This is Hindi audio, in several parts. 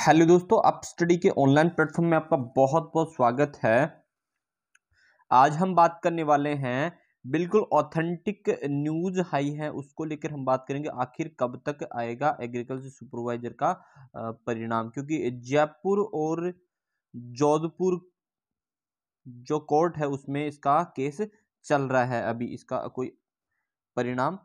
हेलो दोस्तों अप स्टडी के ऑनलाइन प्लेटफॉर्म में आपका बहुत बहुत स्वागत है आज हम बात करने वाले हैं बिल्कुल ऑथेंटिक न्यूज हाई है उसको लेकर हम बात करेंगे आखिर कब तक आएगा एग्रीकल्चर सुपरवाइजर का परिणाम क्योंकि जयपुर और जोधपुर जो कोर्ट है उसमें इसका केस चल रहा है अभी इसका कोई परिणाम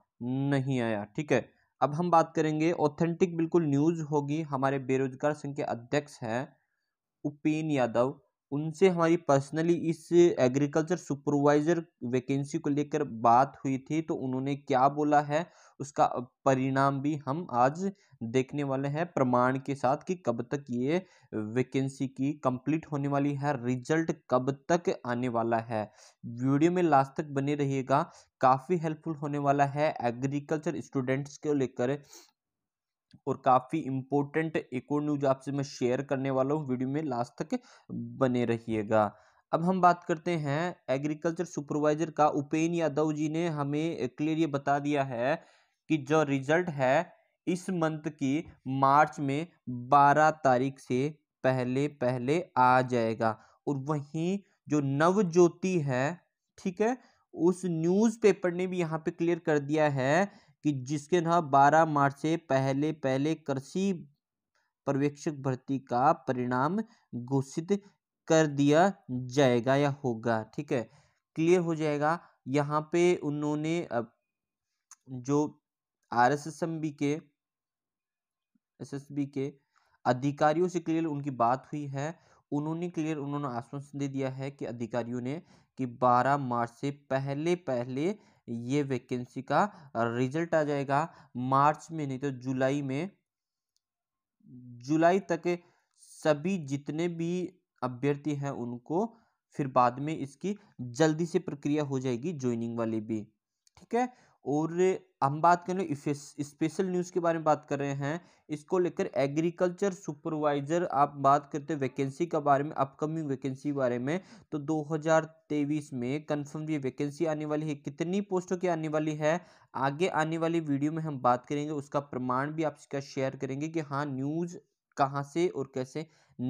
नहीं आया ठीक है अब हम बात करेंगे ऑथेंटिक बिल्कुल न्यूज़ होगी हमारे बेरोजगार संघ के अध्यक्ष हैं उपेन यादव उनसे हमारी पर्सनली इस एग्रीकल्चर सुपरवाइज़र वैकेंसी को लेकर बात हुई थी तो उन्होंने क्या बोला है उसका परिणाम भी हम आज देखने वाले हैं प्रमाण के साथ कि कब तक ये वैकेंसी की कंप्लीट होने वाली है रिजल्ट कब तक आने वाला है वीडियो में लास्ट तक बने रहिएगा काफ़ी हेल्पफुल होने वाला है एग्रीकल्चर स्टूडेंट्स को लेकर और काफ़ी इंपोर्टेंट एक और न्यूज आपसे मैं शेयर करने वाला हूँ वीडियो में लास्ट तक बने रहिएगा अब हम बात करते हैं एग्रीकल्चर सुपरवाइजर का उपेन यादव जी ने हमें क्लियर ये बता दिया है कि जो रिजल्ट है इस मंथ की मार्च में 12 तारीख से पहले पहले आ जाएगा और वहीं जो नवज्योति है ठीक है उस न्यूज़पेपर ने भी यहाँ पे क्लियर कर दिया है कि जिसके ना बारह मार्च से पहले पहले कृषि पर्यवेक्षक भर्ती का परिणाम घोषित कर दिया जाएगा या होगा ठीक है क्लियर हो जाएगा यहाँ पे उन्होंने जो R S S M B के एस एस बी के अधिकारियों से क्लियर उनकी बात हुई है उन्होंने क्लियर उन्होंने आश्वासन दे दिया है कि अधिकारियों ने कि 12 मार्च से पहले पहले ये वैकेंसी का रिजल्ट आ जाएगा मार्च में नहीं तो जुलाई में जुलाई तक सभी जितने भी अभ्यर्थी हैं उनको फिर बाद में इसकी जल्दी से प्रक्रिया हो जाएगी ज्वाइनिंग वाली भी ठीक है और हम बात हैं स्पेशल न्यूज़ के बारे में बात कर रहे हैं इसको लेकर एग्रीकल्चर सुपरवाइज़र आप बात करते हैं वैकेंसी के बारे में अपकमिंग वैकेंसी के बारे में तो 2023 में कंफर्म ये वैकेंसी आने वाली है कितनी पोस्टों की आने वाली है आगे आने वाली वीडियो में हम बात करेंगे उसका प्रमाण भी आपका शेयर करेंगे कि हाँ न्यूज़ कहाँ से और कैसे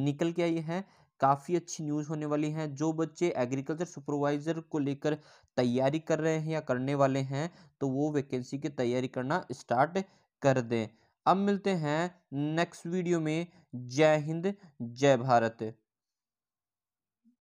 निकल के आई है काफ़ी अच्छी न्यूज़ होने वाली हैं जो बच्चे एग्रीकल्चर सुपरवाइज़र को लेकर तैयारी कर रहे हैं या करने वाले हैं तो वो वैकेंसी की तैयारी करना स्टार्ट कर दें अब मिलते हैं नेक्स्ट वीडियो में जय हिंद जय भारत